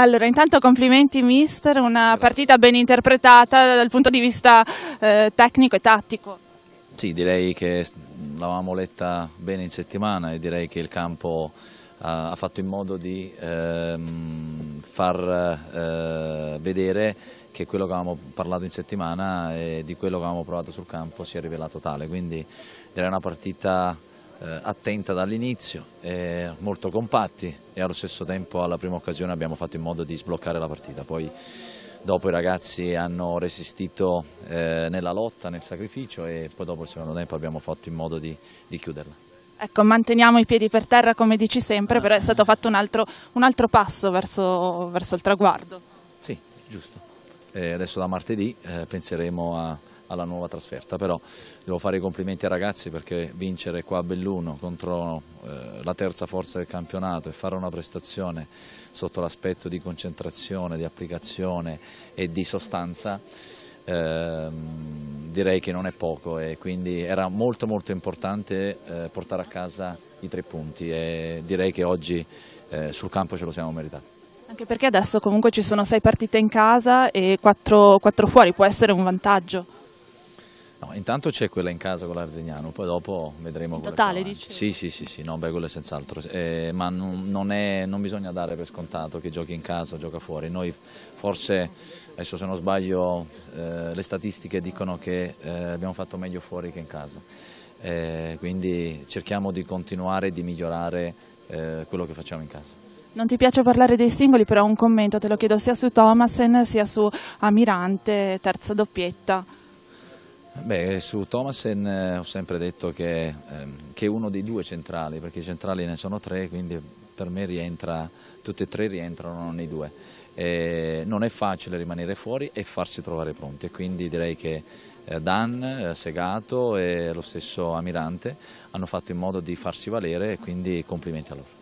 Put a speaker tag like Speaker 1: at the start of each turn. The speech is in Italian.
Speaker 1: Allora, intanto complimenti mister, una partita ben interpretata dal punto di vista eh, tecnico e tattico.
Speaker 2: Sì, direi che l'avevamo letta bene in settimana e direi che il campo ha, ha fatto in modo di ehm, far eh, vedere che quello che avevamo parlato in settimana e di quello che avevamo provato sul campo si è rivelato tale, quindi direi una partita eh, attenta dall'inizio, eh, molto compatti e allo stesso tempo alla prima occasione abbiamo fatto in modo di sbloccare la partita. Poi dopo i ragazzi hanno resistito eh, nella lotta, nel sacrificio e poi dopo il secondo tempo abbiamo fatto in modo di, di chiuderla.
Speaker 1: Ecco, manteniamo i piedi per terra come dici sempre, però è stato fatto un altro, un altro passo verso, verso il traguardo.
Speaker 2: Sì, giusto eh, adesso da martedì eh, penseremo a, alla nuova trasferta, però devo fare i complimenti ai ragazzi perché vincere qua a Belluno contro eh, la terza forza del campionato e fare una prestazione sotto l'aspetto di concentrazione, di applicazione e di sostanza ehm, direi che non è poco e quindi era molto molto importante eh, portare a casa i tre punti e direi che oggi eh, sul campo ce lo siamo meritati.
Speaker 1: Anche perché adesso comunque ci sono sei partite in casa e quattro, quattro fuori, può essere un vantaggio.
Speaker 2: No, intanto c'è quella in casa con l'Arzignano, poi dopo vedremo. In totale dici? Sì, sì, sì, sì, no, beh, quello è senz'altro, eh, ma non, non, è, non, bisogna dare per scontato che giochi in casa o gioca fuori. Noi forse, adesso se non sbaglio, eh, le statistiche dicono che eh, abbiamo fatto meglio fuori che in casa, eh, quindi cerchiamo di continuare e di migliorare eh, quello che facciamo in casa.
Speaker 1: Non ti piace parlare dei singoli, però un commento te lo chiedo sia su Thomasen sia su Amirante, terza doppietta.
Speaker 2: Beh, su Thomasen eh, ho sempre detto che, ehm, che, è uno dei due centrali, perché i centrali ne sono tre, quindi per me rientra, tutti e tre rientrano nei due. Eh, non è facile rimanere fuori e farsi trovare pronti, quindi direi che eh, Dan, eh, Segato e lo stesso Amirante hanno fatto in modo di farsi valere e quindi complimenti a loro.